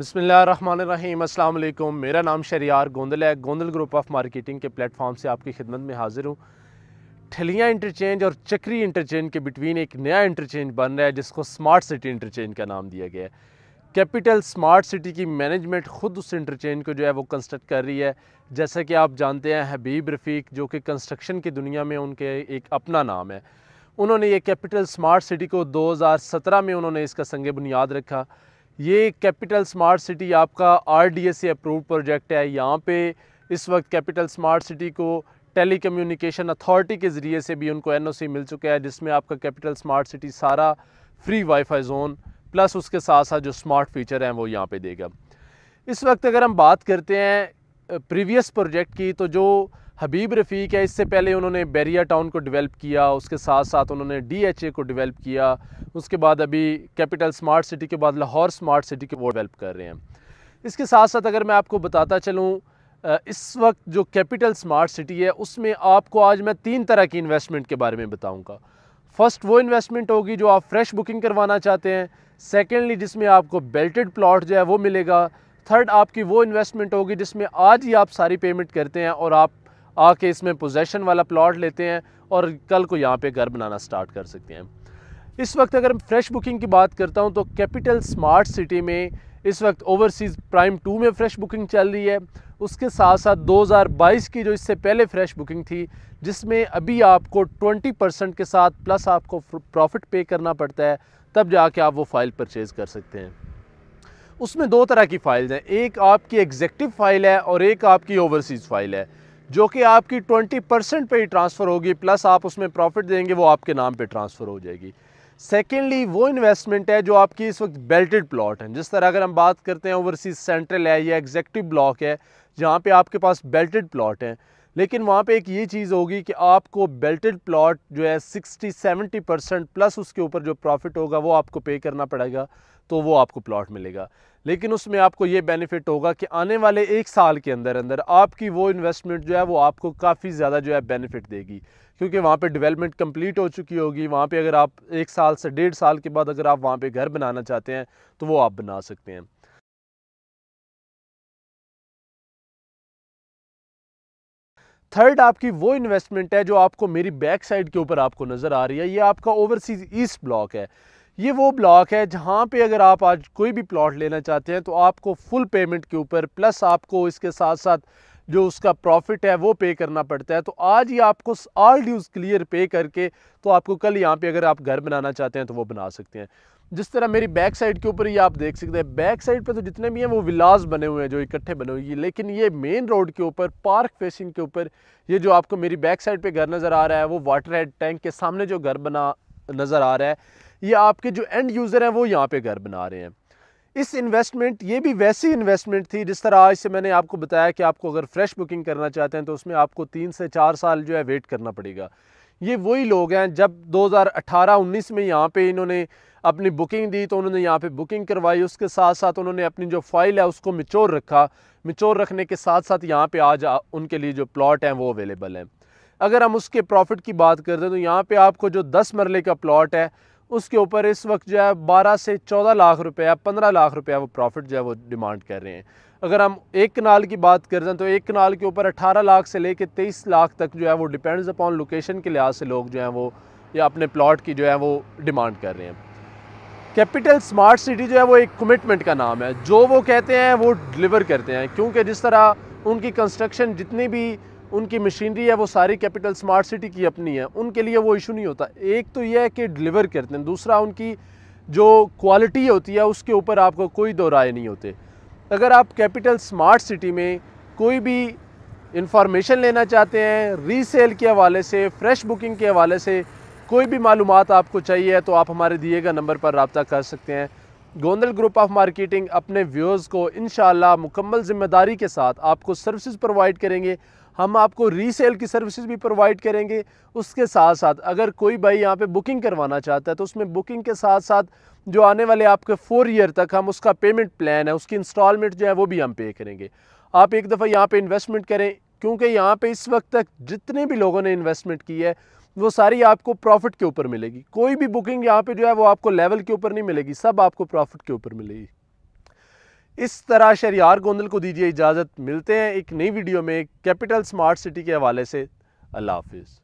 बसमीम अल्लाम मेरा नाम शरियार गोंदल है गोंदल ग्रुप ऑफ मार्केटिंग के प्लेटफॉर्म से आपकी खिदमत में हाज़िर हूँ ठलिया इंटरचेंज और चक्री इंटरचेंज के बिटवीन एक नया इंटरचेंज बन रहा है जिसको स्मार्ट सिटी इंटरचेंज का नाम दिया गया है कैपिटल स्मार्ट सिटी की मैनेजमेंट ख़ुद उस इंटरचेंज को जो है वो कंस्ट्रक्ट कर रही है जैसा कि आप जानते हैं हबीब रफ़ीक जो कि कंस्ट्रक्शन की दुनिया में उनके एक अपना नाम है उन्होंने ये कैपिटल स्मार्ट सिटी को 2017 में उन्होंने इसका संग बुनियाद रखा ये कैपिटल स्मार्ट सिटी आपका सी अप्रूव प्रोजेक्ट है यहाँ पे इस वक्त कैपिटल स्मार्ट सिटी को टेली कम्युनिकेशन अथॉरिटी के ज़रिए से भी उनको एनओसी मिल चुका है जिसमें आपका कैपिटल स्मार्ट सिटी सारा फ्री वाईफाई जोन प्लस उसके साथ साथ जो स्मार्ट फीचर हैं वो यहाँ पर देगा इस वक्त अगर हम बात करते हैं प्रीवियस प्रोजेक्ट की तो जो हबीब रफ़ीक है इससे पहले उन्होंने बैरिया टाउन को डेवलप किया उसके साथ साथ उन्होंने डीएचए को डेवलप किया उसके बाद अभी कैपिटल स्मार्ट सिटी के बाद लाहौर स्मार्ट सिटी के वो डेवलप कर रहे हैं इसके साथ साथ अगर मैं आपको बताता चलूँ इस वक्त जो कैपिटल स्मार्ट सिटी है उसमें आपको आज मैं तीन तरह की इन्वेस्टमेंट के बारे में बताऊँगा फ़र्स्ट वो इन्वेस्टमेंट होगी जो आप फ्रेश बुकिंग करवाना चाहते हैं सेकेंडली जिसमें आपको बेल्टेड प्लॉट जो है वो मिलेगा थर्ड आपकी वो इन्वेस्टमेंट होगी जिसमें आज ही आप सारी पेमेंट करते हैं और आप आके इसमें पोजेसन वाला प्लॉट लेते हैं और कल को यहाँ पे घर बनाना स्टार्ट कर सकते हैं इस वक्त अगर फ्रेश बुकिंग की बात करता हूँ तो कैपिटल स्मार्ट सिटी में इस वक्त ओवरसीज़ प्राइम टू में फ्रेश बुकिंग चल रही है उसके साथ साथ 2022 की जो इससे पहले फ्रेश बुकिंग थी जिसमें अभी आपको 20 परसेंट के साथ प्लस आपको प्रॉफिट पे करना पड़ता है तब जाके आप वो फ़ाइल परचेज़ कर सकते हैं उसमें दो तरह की फ़ाइल्स हैं एक आपकी एग्जेक्टिव फ़ाइल है और एक आपकी ओवरसीज़ फ़ाइल है जो कि आपकी 20 परसेंट पर ही ट्रांसफ़र होगी प्लस आप उसमें प्रॉफिट देंगे वो आपके नाम पे ट्रांसफ़र हो जाएगी सेकेंडली वो इन्वेस्टमेंट है जो आपकी इस वक्त बेल्टेड प्लॉट हैं जिस तरह अगर हम बात करते हैं ओवरसीज सेंट्रल है या एग्जेक्टिव ब्लॉक है जहाँ पे आपके पास बेल्टेड प्लॉट हैं लेकिन वहाँ पे एक ये चीज़ होगी कि आपको बेल्टेड प्लॉट जो है 60 70 परसेंट प्लस उसके ऊपर जो प्रॉफिट होगा वो आपको पे करना पड़ेगा तो वो आपको प्लॉट मिलेगा लेकिन उसमें आपको ये बेनिफिट होगा कि आने वाले एक साल के अंदर अंदर आपकी वो इन्वेस्टमेंट जो है वो आपको काफ़ी ज़्यादा जो है बेनिफिट देगी क्योंकि वहाँ पे डेवलपमेंट कंप्लीट हो चुकी होगी वहाँ पे अगर आप एक साल से डेढ़ साल के बाद अगर आप वहाँ पे घर बनाना चाहते हैं तो वो आप बना सकते हैं थर्ड आपकी वो इन्वेस्टमेंट है जो आपको मेरी बैक साइड के ऊपर आपको नज़र आ रही है ये आपका ओवरसीज ईस्ट ब्लॉक है ये वो ब्लॉक है जहाँ पे अगर आप आज कोई भी प्लॉट लेना चाहते हैं तो आपको फुल पेमेंट के ऊपर प्लस आपको इसके साथ साथ जो उसका प्रॉफिट है वो पे करना पड़ता है तो आज ही आपको ऑल ड्यूज़ क्लियर पे करके तो आपको कल यहाँ पे अगर आप घर बनाना चाहते हैं तो वो बना सकते हैं जिस तरह मेरी बैक साइड के ऊपर ये आप देख सकते हैं बैक साइड पर तो जितने भी हैं वो विलास बने हुए हैं जो इकट्ठे बने हुए हैं लेकिन ये मेन रोड के ऊपर पार्क फेसिंग के ऊपर ये जो आपको मेरी बैक साइड पे घर नज़र आ रहा है वो वाटर हेड टैंक के सामने जो घर बना नज़र आ रहा है ये आपके जो एंड यूज़र हैं वो यहाँ पर घर बना रहे हैं इस इन्वेस्टमेंट ये भी वैसी इन्वेस्टमेंट थी जिस तरह आज से मैंने आपको बताया कि आपको अगर फ्रेश बुकिंग करना चाहते हैं तो उसमें आपको तीन से चार साल जो है वेट करना पड़ेगा ये वही लोग हैं जब 2018-19 में यहाँ पे इन्होंने अपनी बुकिंग दी तो उन्होंने यहाँ पे बुकिंग करवाई उसके साथ साथ उन्होंने अपनी जो फाइल है उसको मिचोर रखा मिचोर रखने के साथ साथ यहाँ पे आज उनके लिए जो प्लॉट हैं वो अवेलेबल हैं अगर हम उसके प्रॉफिट की बात करते हैं तो यहाँ पे आपको जो दस मरले का प्लॉट है उसके ऊपर इस वक्त जो है बारह से चौदह लाख रुपया पंद्रह लाख रुपया वो प्रॉफिट जो है वो डिमांड कर रहे हैं अगर हम एक कनाल की बात रहे हैं तो एक कनाल के ऊपर अठारह लाख से लेकर तेईस लाख तक जो है वो डिपेंड्स अपॉन लोकेशन के लिहाज से लोग जो हैं वो या अपने प्लॉट की जो है वो डिमांड कर रहे हैं कैपिटल स्मार्ट सिटी जो है वो एक कमिटमेंट का नाम है जो वो कहते हैं वो डिलीवर करते हैं क्योंकि जिस तरह उनकी कंस्ट्रक्शन जितनी भी उनकी मशीनरी है वो सारी कैपिटल स्मार्ट सिटी की अपनी है उनके लिए वो इशू नहीं होता एक तो यह है कि डिलीवर करते हैं दूसरा उनकी जो क्वालिटी होती है उसके ऊपर आपको कोई दो राय नहीं होते अगर आप कैपिटल स्मार्ट सिटी में कोई भी इंफॉर्मेशन लेना चाहते हैं रीसेल के हवाले से फ्रेश बुकिंग के हवाले से कोई भी मालूम आपको चाहिए तो आप हमारे दिए गए नंबर पर रबता कर सकते हैं गोंदल ग्रुप ऑफ मार्केटिंग अपने व्यूज़ को इन मुकम्मल ज़िम्मेदारी के साथ आपको सर्विसेज प्रोवाइड करेंगे हम आपको रीसेल की सर्विसेज भी प्रोवाइड करेंगे उसके साथ साथ अगर कोई भाई यहाँ पे बुकिंग करवाना चाहता है तो उसमें बुकिंग के साथ साथ जो आने वाले आपके फोर ईयर तक हम उसका पेमेंट प्लान है उसकी इंस्टॉलमेंट जो है वो भी हम पे करेंगे आप एक दफ़ा यहाँ पर इन्वेस्टमेंट करें क्योंकि यहाँ पर इस वक्त तक जितने भी लोगों ने इन्वेस्टमेंट की है वो सारी आपको प्रॉफिट के ऊपर मिलेगी कोई भी बुकिंग यहाँ पे जो है वो आपको लेवल के ऊपर नहीं मिलेगी सब आपको प्रॉफिट के ऊपर मिलेगी इस तरह शरियार गोंदल को दीजिए इजाज़त मिलते हैं एक नई वीडियो में कैपिटल स्मार्ट सिटी के हवाले से अल्लाह हाफिज़